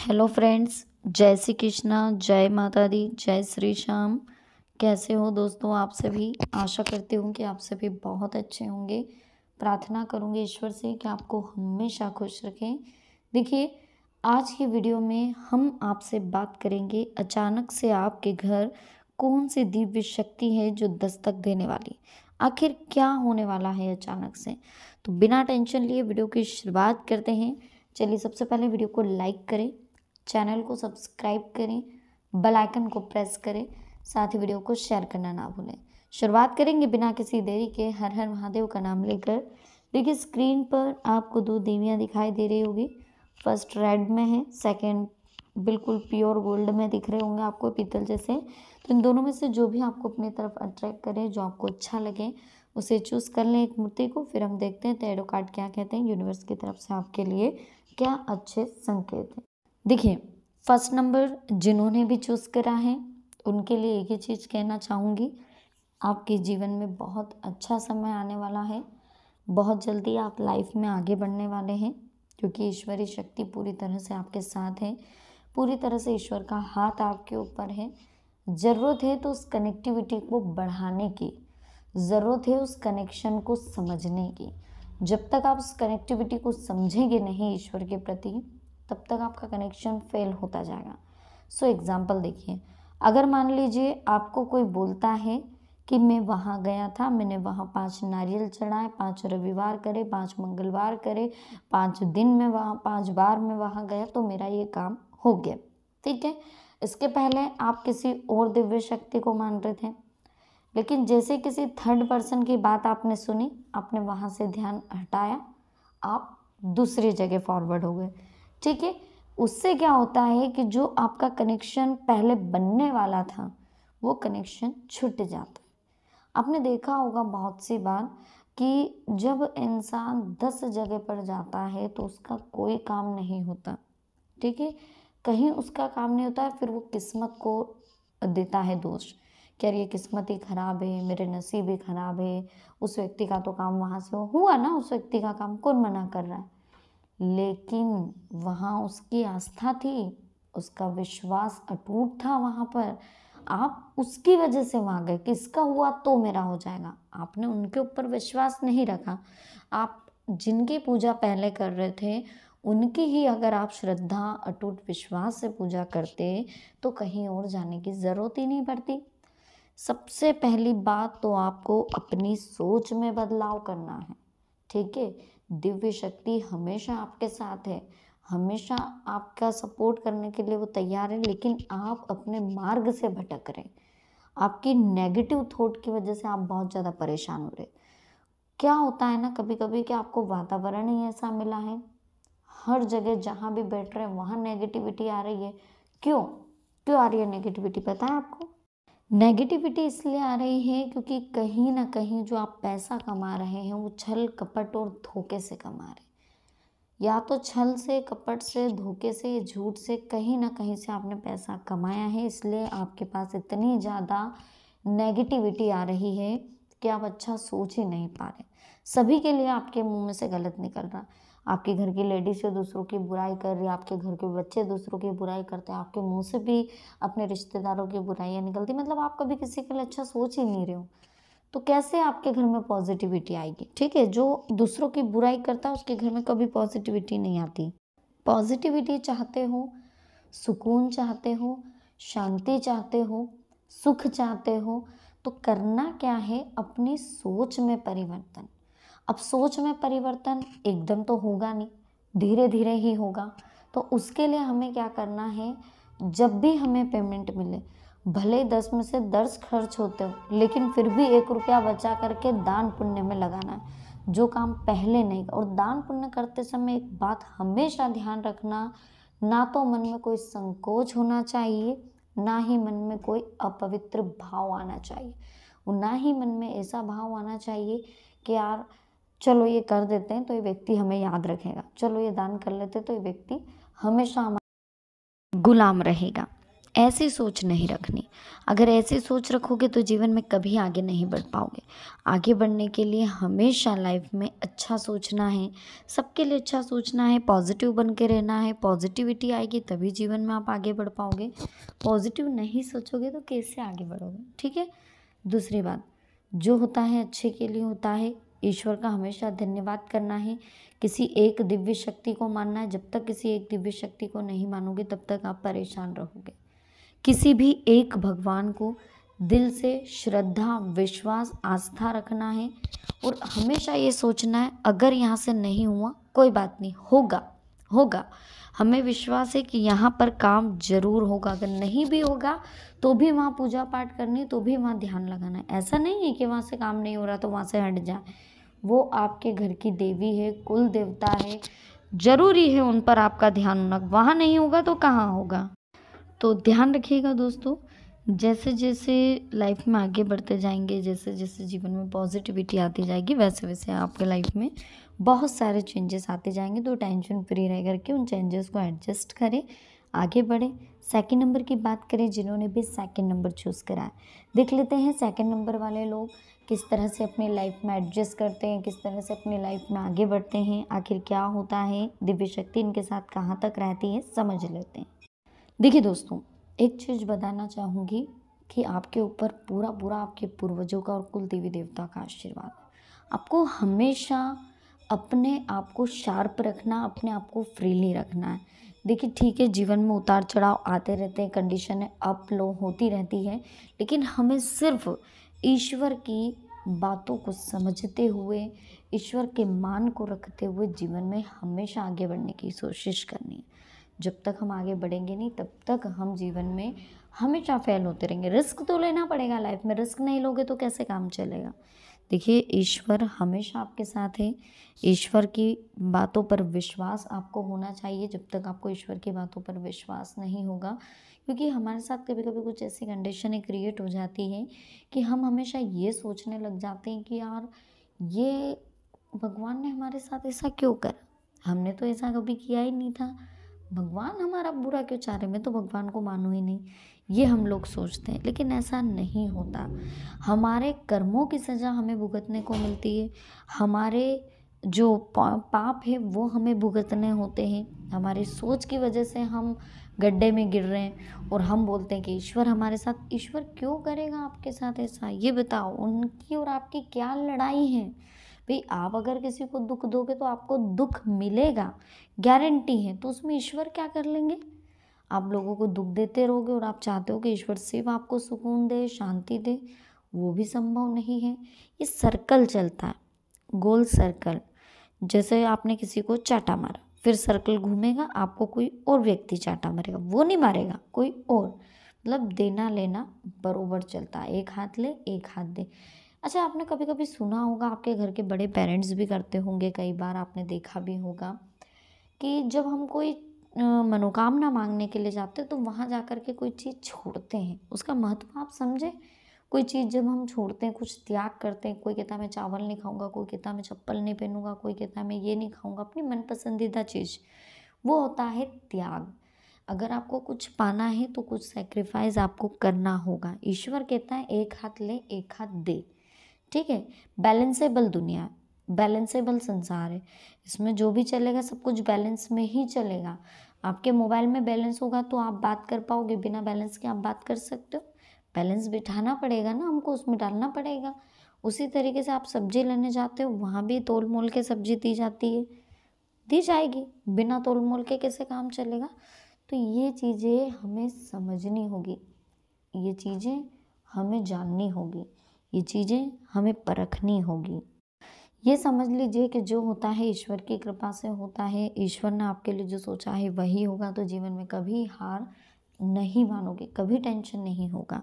hello friends जय श्री कृष्णा जय माता दी जय श्री श्याम कैसे हो दोस्तों आप सभी आशा करती हूँ कि आप सभी बहुत अच्छे होंगे प्रार्थना करूँगी ईश्वर से कि आपको हमेशा खुश रखें देखिए आज की वीडियो में हम आपसे बात करेंगे अचानक से आपके घर कौन सी दिव्य शक्ति है जो दस्तक देने वाली आखिर क्या होने वाला है अचानक से तो बिना टेंशन लिए वीडियो की शुरुआत करते हैं चलिए सबसे पहले वीडियो को लाइक करें चैनल को सब्सक्राइब करें बेल आइकन को प्रेस करें साथ ही वीडियो को शेयर करना ना भूलें शुरुआत करेंगे बिना किसी देरी के हर हर महादेव का नाम लेकर देखिए स्क्रीन पर आपको दो देवियाँ दिखाई दे रही होगी फर्स्ट रेड में है सेकेंड बिल्कुल प्योर गोल्ड में दिख रहे होंगे आपको पीतल जैसे तो इन दोनों में से जो भी आपको अपनी तरफ अट्रैक्ट करे जो आपको अच्छा लगे उसे चूज कर लें एक मूर्ति को फिर हम देखते हैं तेरो कार्ड क्या कहते हैं यूनिवर्स की तरफ से आपके लिए क्या अच्छे संकेत हैं देखिए फर्स्ट नंबर जिन्होंने भी चूज़ करा है उनके लिए एक ही चीज़ कहना चाहूँगी आपके जीवन में बहुत अच्छा समय आने वाला है बहुत जल्दी आप लाइफ में आगे बढ़ने वाले हैं क्योंकि ईश्वरी शक्ति पूरी तरह से आपके साथ है पूरी तरह से ईश्वर का हाथ आपके ऊपर है ज़रूरत है तो उस कनेक्टिविटी को बढ़ाने की ज़रूरत है उस कनेक्शन को समझने की जब तक आप उस कनेक्टिविटी को समझेंगे नहीं ईश्वर के प्रति तब तक आपका कनेक्शन फेल होता जाएगा सो एग्ज़ाम्पल देखिए अगर मान लीजिए आपको कोई बोलता है कि मैं वहाँ गया था मैंने वहाँ पांच नारियल चढ़ाए पांच रविवार करे पांच मंगलवार करे पांच दिन में वहाँ पांच बार में वहाँ गया तो मेरा ये काम हो गया ठीक है इसके पहले आप किसी और दिव्य शक्ति को मान रहे थे लेकिन जैसे किसी थर्ड पर्सन की बात आपने सुनी आपने वहाँ से ध्यान हटाया आप दूसरी जगह फॉरवर्ड हो गए ठीक है उससे क्या होता है कि जो आपका कनेक्शन पहले बनने वाला था वो कनेक्शन छूट जाता है आपने देखा होगा बहुत सी बार कि जब इंसान दस जगह पर जाता है तो उसका कोई काम नहीं होता ठीक है कहीं उसका काम नहीं होता है फिर वो किस्मत को देता है दोष कि ये किस्मत ही ख़राब है मेरे नसीब ही ख़राब है उस व्यक्ति का तो काम वहाँ से हुआ ना उस व्यक्ति का काम कौन मना कर रहा है लेकिन वहाँ उसकी आस्था थी उसका विश्वास अटूट था वहाँ पर आप उसकी वजह से वहाँ गए किसका हुआ तो मेरा हो जाएगा आपने उनके ऊपर विश्वास नहीं रखा आप जिनकी पूजा पहले कर रहे थे उनकी ही अगर आप श्रद्धा अटूट विश्वास से पूजा करते तो कहीं और जाने की ज़रूरत ही नहीं पड़ती सबसे पहली बात तो आपको अपनी सोच में बदलाव करना है ठीक है दिव्य शक्ति हमेशा आपके साथ है हमेशा आपका सपोर्ट करने के लिए वो तैयार है लेकिन आप अपने मार्ग से भटक रहे आपकी नेगेटिव थॉट की वजह से आप बहुत ज़्यादा परेशान हो रहे क्या होता है ना कभी कभी कि आपको वातावरण ही ऐसा मिला है हर जगह जहाँ भी बैठ रहे हैं वहाँ नेगेटिविटी आ रही है क्यों क्यों आ रही है नेगेटिविटी पता है आपको नेगेटिविटी इसलिए आ रही है क्योंकि कहीं ना कहीं जो आप पैसा कमा रहे हैं वो छल कपट और धोखे से कमा रहे हैं या तो छल से कपट से धोखे से झूठ से कहीं ना कहीं से आपने पैसा कमाया है इसलिए आपके पास इतनी ज़्यादा नेगेटिविटी आ रही है कि आप अच्छा सोच ही नहीं पा रहे सभी के लिए आपके मुंह में से गलत निकल रहा आपके घर की लेडीज़ जो दूसरों की बुराई कर रही है आपके घर के बच्चे दूसरों की बुराई करते हैं आपके मुंह से भी अपने रिश्तेदारों की बुराइयाँ निकलती मतलब आप कभी किसी के लिए अच्छा सोच ही नहीं रहे हो तो कैसे आपके घर में पॉजिटिविटी आएगी ठीक है जो दूसरों की बुराई करता है उसके घर में कभी पॉजिटिविटी नहीं आती पॉजिटिविटी चाहते हो सुकून चाहते हो शांति चाहते हो सुख चाहते हो तो करना क्या है अपनी सोच में परिवर्तन अब सोच में परिवर्तन एकदम तो होगा नहीं धीरे धीरे ही होगा तो उसके लिए हमें क्या करना है जब भी हमें पेमेंट मिले भले दस में से दस खर्च होते हो लेकिन फिर भी एक रुपया बचा करके दान पुण्य में लगाना है जो काम पहले नहीं और दान पुण्य करते समय एक बात हमेशा ध्यान रखना ना तो मन में कोई संकोच होना चाहिए ना ही मन में कोई अपवित्र भाव आना चाहिए और ना ही मन में ऐसा भाव आना चाहिए कि यार चलो ये कर देते हैं तो ये व्यक्ति हमें याद रखेगा चलो ये दान कर लेते हैं तो ये व्यक्ति हमेशा हमारा गुलाम रहेगा ऐसी सोच नहीं रखनी अगर ऐसी सोच रखोगे तो जीवन में कभी आगे नहीं बढ़ पाओगे आगे बढ़ने के लिए हमेशा लाइफ में अच्छा सोचना है सबके लिए अच्छा सोचना है पॉजिटिव बन के रहना है पॉजिटिविटी आएगी तभी जीवन में आप आगे बढ़ पाओगे पॉजिटिव नहीं सोचोगे तो कैसे आगे बढ़ोगे ठीक है दूसरी बात जो होता है अच्छे के लिए होता है ईश्वर का हमेशा धन्यवाद करना है किसी एक दिव्य शक्ति को मानना है जब तक किसी एक दिव्य शक्ति को नहीं मानोगे तब तक आप परेशान रहोगे किसी भी एक भगवान को दिल से श्रद्धा विश्वास आस्था रखना है और हमेशा ये सोचना है अगर यहाँ से नहीं हुआ कोई बात नहीं होगा होगा हमें विश्वास है कि यहाँ पर काम जरूर होगा अगर नहीं भी होगा तो भी वहाँ पूजा पाठ करनी तो भी वहाँ ध्यान लगाना है ऐसा नहीं है कि वहाँ से काम नहीं हो रहा तो वहाँ से हट जाए वो आपके घर की देवी है कुल देवता है ज़रूरी है उन पर आपका ध्यान होना वहाँ नहीं होगा तो कहाँ होगा तो ध्यान रखिएगा दोस्तों जैसे जैसे लाइफ में आगे बढ़ते जाएंगे जैसे जैसे जीवन में पॉजिटिविटी आती जाएगी वैसे वैसे आपके लाइफ में बहुत सारे चेंजेस आते जाएंगे तो टेंशन फ्री रह करके उन चेंजेस को एडजस्ट करें आगे बढ़ें सेकंड नंबर की बात करें जिन्होंने भी सेकंड नंबर चूज़ करा है देख लेते हैं सेकंड नंबर वाले लोग किस तरह से अपनी लाइफ में एडजस्ट करते हैं किस तरह से अपनी लाइफ में आगे बढ़ते हैं आखिर क्या होता है दिव्य शक्ति इनके साथ कहाँ तक रहती है समझ लेते हैं देखिए दोस्तों एक चीज़ बताना चाहूँगी कि आपके ऊपर पूरा पूरा आपके पूर्वजों का और कुल देवी देवता का आशीर्वाद आपको हमेशा अपने आप को शार्प रखना अपने आप को फ्रीली रखना है देखिए ठीक है जीवन में उतार चढ़ाव आते रहते हैं कंडीशन अप लो होती रहती है लेकिन हमें सिर्फ ईश्वर की बातों को समझते हुए ईश्वर के मान को रखते हुए जीवन में हमेशा आगे बढ़ने की कोशिश करनी है जब तक हम आगे बढ़ेंगे नहीं तब तक हम जीवन में हमेशा फेल होते रहेंगे रिस्क तो लेना पड़ेगा लाइफ में रिस्क नहीं लोगे तो कैसे काम चलेगा देखिए ईश्वर हमेशा आपके साथ है ईश्वर की बातों पर विश्वास आपको होना चाहिए जब तक आपको ईश्वर की बातों पर विश्वास नहीं होगा क्योंकि हमारे साथ कभी कभी कुछ ऐसी कंडीशनें क्रिएट हो जाती हैं कि हम हमेशा ये सोचने लग जाते हैं कि यार ये भगवान ने हमारे साथ ऐसा क्यों करा हमने तो ऐसा कभी किया ही नहीं था भगवान हमारा बुरा क्यों चाह रहे मैं तो भगवान को मानू ही नहीं ये हम लोग सोचते हैं लेकिन ऐसा नहीं होता हमारे कर्मों की सज़ा हमें भुगतने को मिलती है हमारे जो पाप है वो हमें भुगतने होते हैं हमारे सोच की वजह से हम गड्ढे में गिर रहे हैं और हम बोलते हैं कि ईश्वर हमारे साथ ईश्वर क्यों करेगा आपके साथ ऐसा ये बताओ उनकी और आपकी क्या लड़ाई है भाई आप अगर किसी को दुख दोगे तो आपको दुख मिलेगा गारंटी है तो उसमें ईश्वर क्या कर लेंगे आप लोगों को दुख देते रहोगे और आप चाहते हो कि ईश्वर शिव आपको सुकून दे शांति दे वो भी संभव नहीं है ये सर्कल चलता है गोल सर्कल जैसे आपने किसी को चाटा मारा फिर सर्कल घूमेगा आपको कोई और व्यक्ति चाटा मारेगा वो नहीं मारेगा कोई और मतलब देना लेना बरोबर चलता है एक हाथ ले एक हाथ दे अच्छा आपने कभी कभी सुना होगा आपके घर के बड़े पेरेंट्स भी करते होंगे कई बार आपने देखा भी होगा कि जब हम कोई मनोकामना मांगने के लिए जाते हैं तो वहाँ जा कर के कोई चीज़ छोड़ते हैं उसका महत्व आप समझें कोई चीज़ जब हम छोड़ते हैं कुछ त्याग करते हैं कोई कहता है मैं चावल नहीं खाऊंगा कोई कहता है मैं चप्पल नहीं पहनूंगा कोई कहता है मैं ये नहीं खाऊंगा अपनी मन पसंदीदा चीज़ वो होता है त्याग अगर आपको कुछ पाना है तो कुछ सेक्रीफाइस आपको करना होगा ईश्वर कहता है एक हाथ ले एक हाथ दे ठीक है बैलेंसेबल दुनिया बैलेंसेबल संसार है इसमें जो भी चलेगा सब कुछ बैलेंस में ही चलेगा आपके मोबाइल में बैलेंस होगा तो आप बात कर पाओगे बिना बैलेंस के आप बात कर सकते हो बैलेंस बिठाना पड़ेगा ना हमको उसमें डालना पड़ेगा उसी तरीके से आप सब्जी लेने जाते हो वहाँ भी तोल मोल के सब्जी दी जाती है दी जाएगी बिना तोल मोल के कैसे काम चलेगा तो ये चीज़ें हमें समझनी होगी ये चीज़ें हमें जाननी होगी ये चीज़ें हमें परखनी होगी ये समझ लीजिए कि जो होता है ईश्वर की कृपा से होता है ईश्वर ने आपके लिए जो सोचा है वही होगा तो जीवन में कभी हार नहीं मानोगे कभी टेंशन नहीं होगा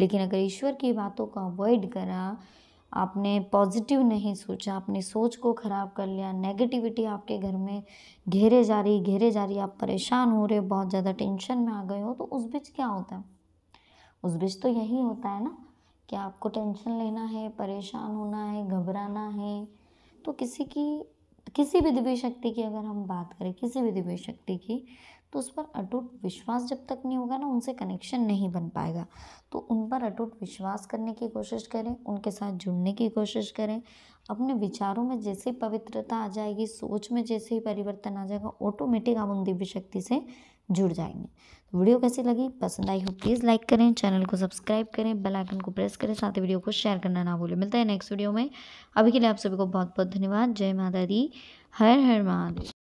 लेकिन अगर ईश्वर की बातों को अवॉइड करा आपने पॉजिटिव नहीं सोचा अपने सोच को ख़राब कर लिया नेगेटिविटी आपके घर में घेरे जा रही घेरे जा रही आप परेशान हो रहे हो बहुत ज़्यादा टेंशन में आ गए हो तो उस बीच क्या होता है उस बीच तो यही होता है ना कि आपको टेंशन लेना है परेशान होना है घबराना है तो किसी की किसी भी दिव्य शक्ति की अगर हम बात करें किसी भी दिव्य शक्ति की तो उस पर अटूट विश्वास जब तक नहीं होगा ना उनसे कनेक्शन नहीं बन पाएगा तो उन पर अटूट विश्वास करने की कोशिश करें उनके साथ जुड़ने की कोशिश करें अपने विचारों में जैसे पवित्रता आ जाएगी सोच में जैसे ही परिवर्तन आ जाएगा ऑटोमेटिक आप उन दिव्य शक्ति से जुड़ जाएंगे तो वीडियो कैसी लगी पसंद आई हो प्लीज़ लाइक करें चैनल को सब्सक्राइब करें बेल आइकन को प्रेस करें साथ ही वीडियो को शेयर करना ना भूलें मिलता है नेक्स्ट वीडियो में अभी के लिए आप सभी को बहुत बहुत धन्यवाद जय माता दी हर हर महादेव